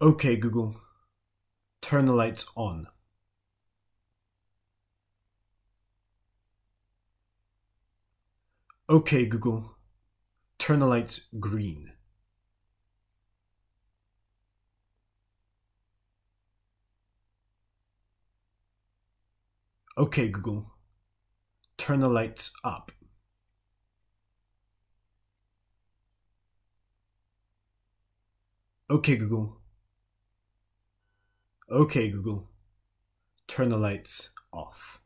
Okay, Google, turn the lights on. Okay, Google, turn the lights green. Okay, Google, turn the lights up. Okay, Google, Okay, Google, turn the lights off.